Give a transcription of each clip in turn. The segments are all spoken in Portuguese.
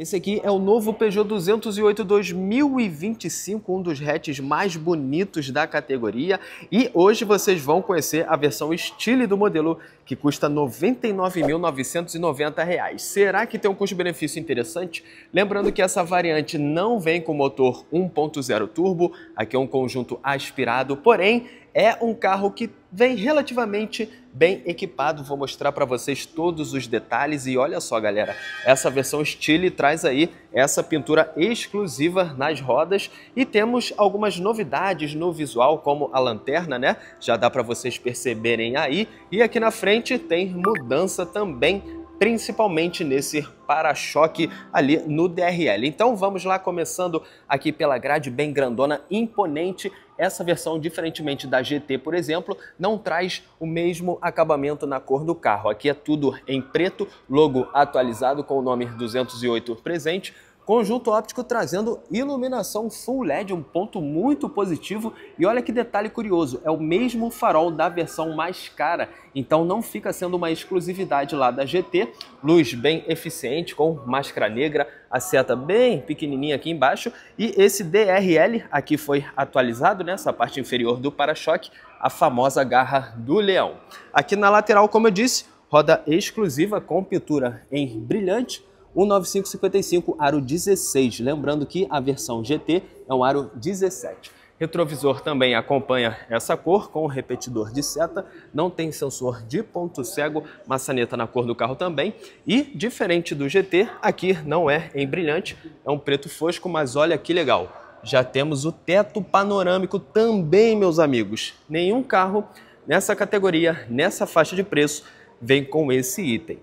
Esse aqui é o novo Peugeot 208 2025, um dos hatches mais bonitos da categoria. E hoje vocês vão conhecer a versão Style do modelo, que custa R$ 99.990. Será que tem um custo-benefício interessante? Lembrando que essa variante não vem com motor 1.0 turbo, aqui é um conjunto aspirado, porém é um carro que vem relativamente bem equipado. Vou mostrar para vocês todos os detalhes e olha só, galera, essa versão Stile traz aí essa pintura exclusiva nas rodas e temos algumas novidades no visual, como a lanterna, né? Já dá para vocês perceberem aí. E aqui na frente tem mudança também principalmente nesse para-choque ali no DRL. Então vamos lá, começando aqui pela grade bem grandona, imponente. Essa versão, diferentemente da GT, por exemplo, não traz o mesmo acabamento na cor do carro. Aqui é tudo em preto, logo atualizado com o nome 208 presente, Conjunto óptico trazendo iluminação full LED, um ponto muito positivo. E olha que detalhe curioso, é o mesmo farol da versão mais cara, então não fica sendo uma exclusividade lá da GT. Luz bem eficiente, com máscara negra, a seta bem pequenininha aqui embaixo. E esse DRL aqui foi atualizado, nessa né? parte inferior do para-choque, a famosa garra do leão. Aqui na lateral, como eu disse, roda exclusiva com pintura em brilhante, o 9555 aro 16, lembrando que a versão GT é um aro 17. Retrovisor também acompanha essa cor com repetidor de seta, não tem sensor de ponto cego, maçaneta na cor do carro também e diferente do GT, aqui não é em brilhante, é um preto fosco, mas olha que legal. Já temos o teto panorâmico também, meus amigos. Nenhum carro nessa categoria, nessa faixa de preço, vem com esse item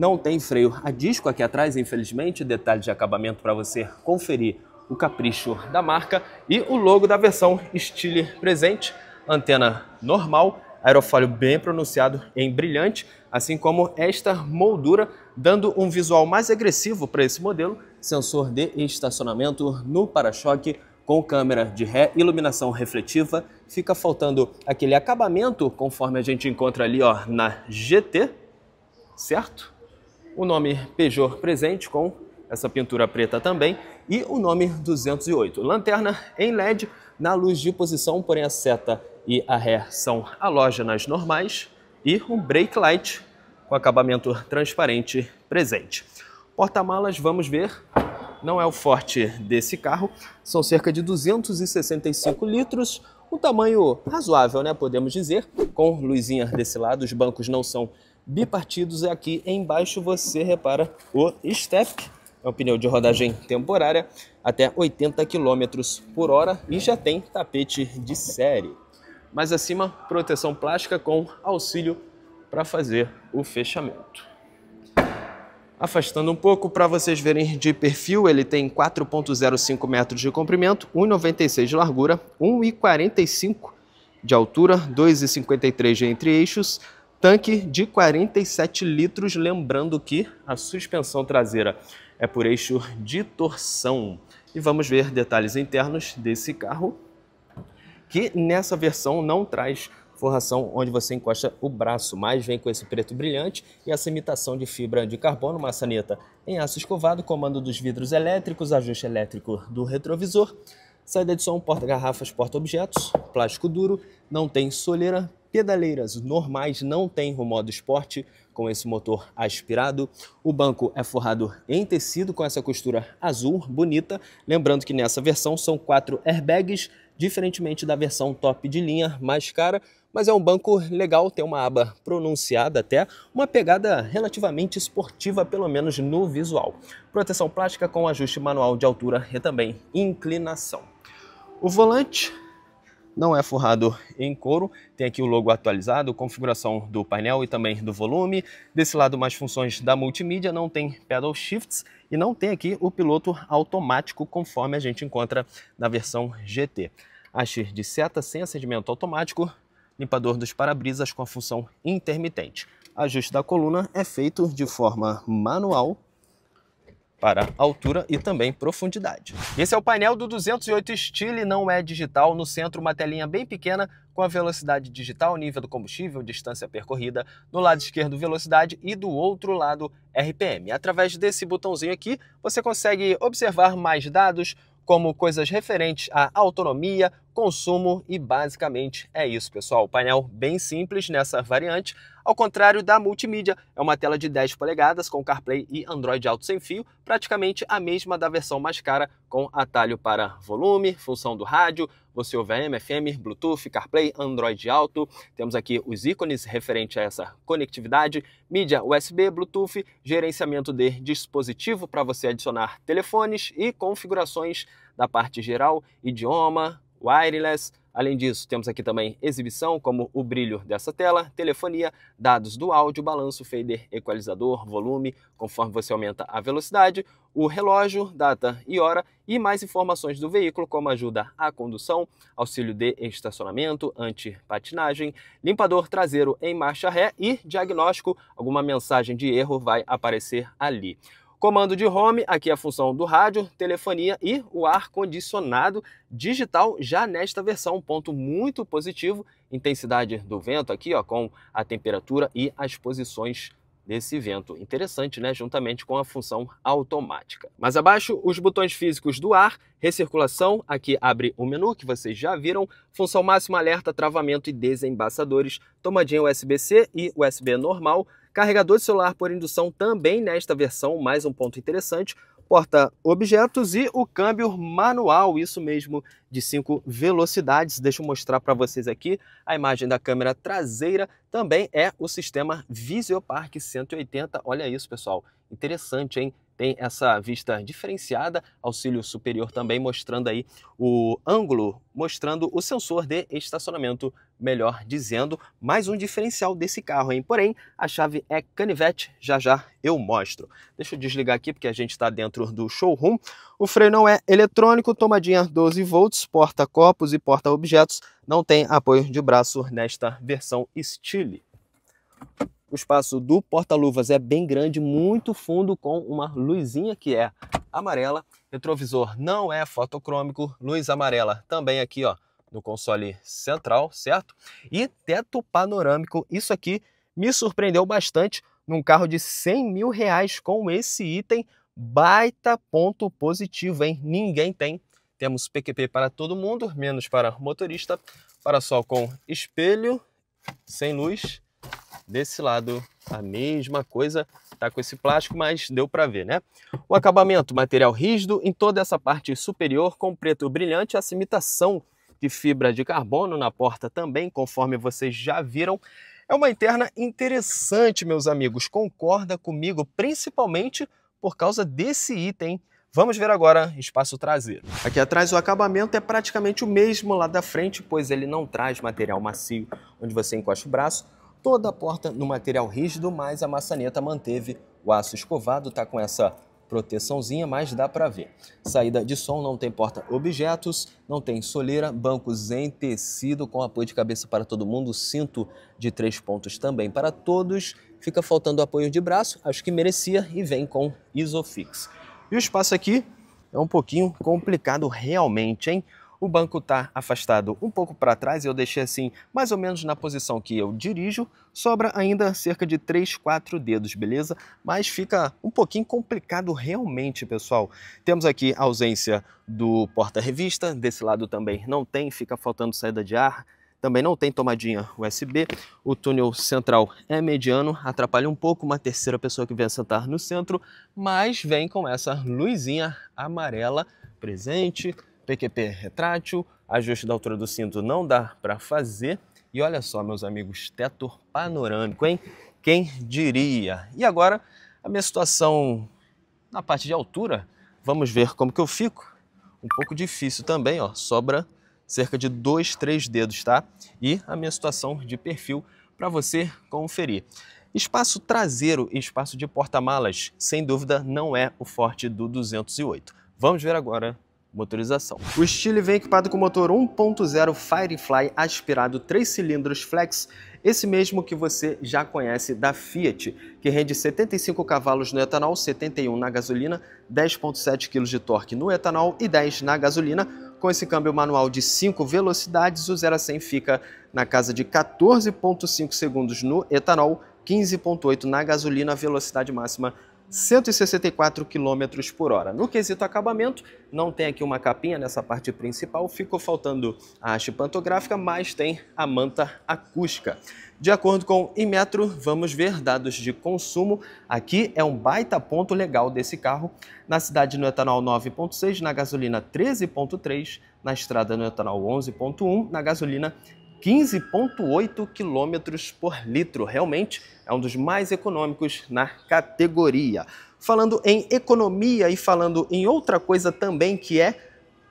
não tem freio a disco aqui atrás, infelizmente, detalhe de acabamento para você conferir o capricho da marca e o logo da versão Style presente, antena normal, aerofólio bem pronunciado em brilhante, assim como esta moldura, dando um visual mais agressivo para esse modelo, sensor de estacionamento no para-choque, com câmera de ré, iluminação refletiva, fica faltando aquele acabamento conforme a gente encontra ali ó, na GT, certo? o nome Peugeot presente com essa pintura preta também e o nome 208. Lanterna em LED na luz de posição, porém a seta e a ré são halógenas normais e um brake light com acabamento transparente presente. Porta-malas, vamos ver, não é o forte desse carro, são cerca de 265 litros, um tamanho razoável, né, podemos dizer, com luzinha desse lado, os bancos não são bipartidos. É aqui embaixo você repara o step, é um pneu de rodagem temporária até 80 km por hora e já tem tapete de série. Mais acima, proteção plástica com auxílio para fazer o fechamento. Afastando um pouco para vocês verem de perfil, ele tem 4.05 metros de comprimento, 1,96 de largura, 1,45 de altura, 2,53 de entre eixos, Tanque de 47 litros, lembrando que a suspensão traseira é por eixo de torção. E vamos ver detalhes internos desse carro, que nessa versão não traz forração onde você encosta o braço, mas vem com esse preto brilhante e essa imitação de fibra de carbono, maçaneta em aço escovado, comando dos vidros elétricos, ajuste elétrico do retrovisor, saída de som, porta-garrafas, porta-objetos, plástico duro, não tem soleira, pedaleiras normais não tem o modo esporte com esse motor aspirado. O banco é forrado em tecido com essa costura azul bonita. Lembrando que nessa versão são quatro airbags, diferentemente da versão top de linha mais cara, mas é um banco legal, tem uma aba pronunciada até, uma pegada relativamente esportiva, pelo menos no visual. Proteção plástica com ajuste manual de altura e também inclinação. O volante não é forrado em couro. Tem aqui o logo atualizado, configuração do painel e também do volume. Desse lado, mais funções da multimídia, não tem pedal shifts e não tem aqui o piloto automático, conforme a gente encontra na versão GT. Haste de seta sem acendimento automático, limpador dos para-brisas com a função intermitente. Ajuste da coluna é feito de forma manual para altura e também profundidade. Esse é o painel do 208 Style, não é digital, no centro uma telinha bem pequena com a velocidade digital, nível do combustível, distância percorrida, no lado esquerdo velocidade e do outro lado RPM. Através desse botãozinho aqui, você consegue observar mais dados como coisas referentes à autonomia, consumo e basicamente é isso, pessoal. painel bem simples nessa variante, ao contrário da multimídia, é uma tela de 10 polegadas com CarPlay e Android Auto sem fio, praticamente a mesma da versão mais cara, com atalho para volume, função do rádio, você ouve AM, FM, Bluetooth, CarPlay, Android Auto. Temos aqui os ícones referente a essa conectividade, mídia USB, Bluetooth, gerenciamento de dispositivo para você adicionar telefones e configurações da parte geral, idioma, wireless. Além disso, temos aqui também exibição, como o brilho dessa tela, telefonia, dados do áudio, balanço, fader, equalizador, volume, conforme você aumenta a velocidade, o relógio, data e hora e mais informações do veículo, como ajuda à condução, auxílio de estacionamento, anti-patinagem, limpador traseiro em marcha ré e diagnóstico. Alguma mensagem de erro vai aparecer ali. Comando de home, aqui é a função do rádio, telefonia e o ar-condicionado digital já nesta versão. Um ponto muito positivo, intensidade do vento aqui ó, com a temperatura e as posições desse vento. Interessante, né? Juntamente com a função automática. Mais abaixo, os botões físicos do ar, recirculação, aqui abre o menu que vocês já viram, função máxima alerta, travamento e desembaçadores, tomadinha USB-C e USB normal, Carregador de celular por indução também nesta versão, mais um ponto interessante. Porta-objetos e o câmbio manual, isso mesmo, de 5 velocidades. Deixa eu mostrar para vocês aqui a imagem da câmera traseira. Também é o sistema Visiopark 180. Olha isso, pessoal. Interessante, hein? tem essa vista diferenciada, auxílio superior também mostrando aí o ângulo, mostrando o sensor de estacionamento, melhor dizendo, mais um diferencial desse carro, hein? Porém, a chave é canivete, já já eu mostro. Deixa eu desligar aqui porque a gente está dentro do showroom. O freio não é eletrônico, tomadinha 12 volts, porta-copos e porta-objetos, não tem apoio de braço nesta versão estile o espaço do porta-luvas é bem grande, muito fundo, com uma luzinha que é amarela. Retrovisor não é fotocrômico, luz amarela também aqui, ó, no console central, certo? E teto panorâmico, isso aqui me surpreendeu bastante num carro de 100 mil reais com esse item. Baita ponto positivo, hein? Ninguém tem. Temos PQP para todo mundo, menos para motorista. Para sol com espelho, sem luz Desse lado, a mesma coisa, tá com esse plástico, mas deu para ver, né? O acabamento, material rígido em toda essa parte superior com preto brilhante, essa imitação de fibra de carbono na porta também, conforme vocês já viram. É uma interna interessante, meus amigos, concorda comigo, principalmente por causa desse item Vamos ver agora espaço traseiro. Aqui atrás o acabamento é praticamente o mesmo lá da frente, pois ele não traz material macio onde você encosta o braço, toda a porta no material rígido, mas a maçaneta manteve o aço escovado, está com essa proteçãozinha, mas dá para ver. Saída de som, não tem porta objetos, não tem soleira, bancos em tecido com apoio de cabeça para todo mundo, cinto de três pontos também para todos. Fica faltando apoio de braço, acho que merecia e vem com Isofix. E o espaço aqui é um pouquinho complicado realmente, hein? o banco está afastado um pouco para trás, eu deixei assim mais ou menos na posição que eu dirijo, sobra ainda cerca de 3, 4 dedos, beleza? Mas fica um pouquinho complicado realmente, pessoal. Temos aqui a ausência do porta-revista, desse lado também não tem, fica faltando saída de ar, também não tem tomadinha USB, o túnel central é mediano, atrapalha um pouco uma terceira pessoa que vem sentar no centro, mas vem com essa luzinha amarela presente, PQP é retrátil, ajuste da altura do cinto não dá para fazer. E olha só, meus amigos, teto panorâmico, hein? Quem diria? E agora, a minha situação na parte de altura, vamos ver como que eu fico. Um pouco difícil também, ó, sobra cerca de dois, três dedos, tá? E a minha situação de perfil para você conferir. Espaço traseiro e espaço de porta-malas, sem dúvida, não é o forte do 208. Vamos ver agora motorização. O Style vem equipado com motor 1.0 Firefly aspirado 3 cilindros flex, esse mesmo que você já conhece da Fiat, que rende 75 cavalos no etanol, 71 na gasolina, 10.7 kg de torque no etanol e 10 na gasolina. Com esse câmbio manual de 5 velocidades, o 0 a 100 fica na casa de 14.5 segundos no etanol, 15.8 na gasolina, velocidade máxima 164 km por hora. No quesito acabamento, não tem aqui uma capinha nessa parte principal, ficou faltando a haste pantográfica, mas tem a manta acústica. De acordo com o Inmetro, vamos ver dados de consumo. Aqui é um baita ponto legal desse carro. Na cidade no etanol 9.6, na gasolina 13.3, na estrada no etanol 11.1, na gasolina 15,8 km por litro. Realmente é um dos mais econômicos na categoria. Falando em economia e falando em outra coisa também que é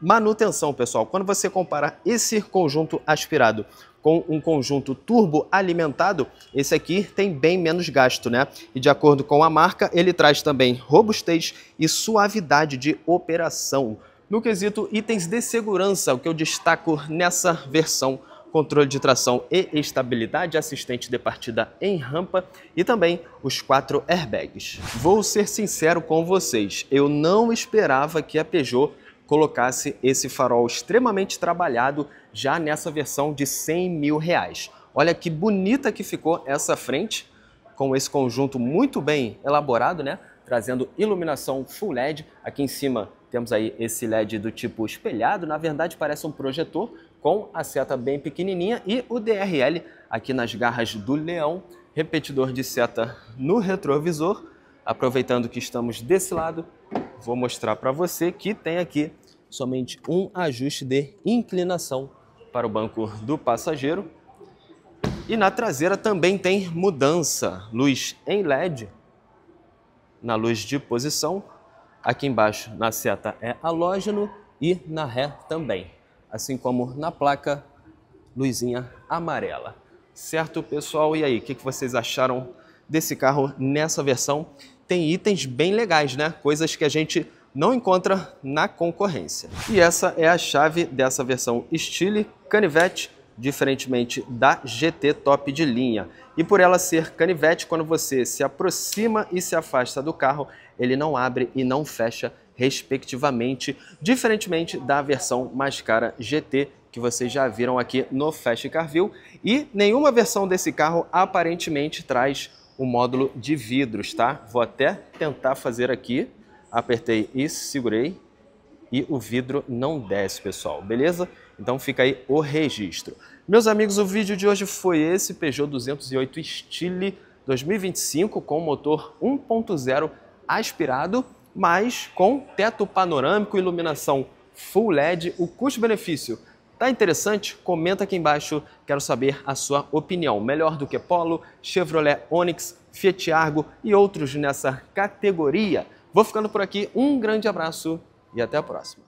manutenção, pessoal. Quando você compara esse conjunto aspirado com um conjunto turbo alimentado, esse aqui tem bem menos gasto, né? E de acordo com a marca, ele traz também robustez e suavidade de operação. No quesito itens de segurança, o que eu destaco nessa versão controle de tração e estabilidade assistente de partida em rampa e também os quatro airbags. Vou ser sincero com vocês, eu não esperava que a Peugeot colocasse esse farol extremamente trabalhado já nessa versão de 100 mil reais. Olha que bonita que ficou essa frente, com esse conjunto muito bem elaborado, né? trazendo iluminação full LED. Aqui em cima temos aí esse LED do tipo espelhado, na verdade parece um projetor, com a seta bem pequenininha e o DRL aqui nas garras do leão, repetidor de seta no retrovisor. Aproveitando que estamos desse lado, vou mostrar para você que tem aqui somente um ajuste de inclinação para o banco do passageiro. E na traseira também tem mudança, luz em LED, na luz de posição, aqui embaixo na seta é halógeno e na ré também assim como na placa luzinha amarela. Certo, pessoal? E aí, o que, que vocês acharam desse carro nessa versão? Tem itens bem legais, né? Coisas que a gente não encontra na concorrência. E essa é a chave dessa versão Style Canivete, diferentemente da GT top de linha. E por ela ser canivete, quando você se aproxima e se afasta do carro, ele não abre e não fecha respectivamente, diferentemente da versão mais cara GT que vocês já viram aqui no Fast View e nenhuma versão desse carro aparentemente traz o um módulo de vidros, tá? Vou até tentar fazer aqui, apertei e segurei e o vidro não desce, pessoal, beleza? Então fica aí o registro. Meus amigos, o vídeo de hoje foi esse, Peugeot 208 Style 2025 com motor 1.0 aspirado mas com teto panorâmico iluminação full LED, o custo-benefício Tá interessante? Comenta aqui embaixo, quero saber a sua opinião. Melhor do que Polo, Chevrolet Onix, Fiat Argo e outros nessa categoria. Vou ficando por aqui, um grande abraço e até a próxima.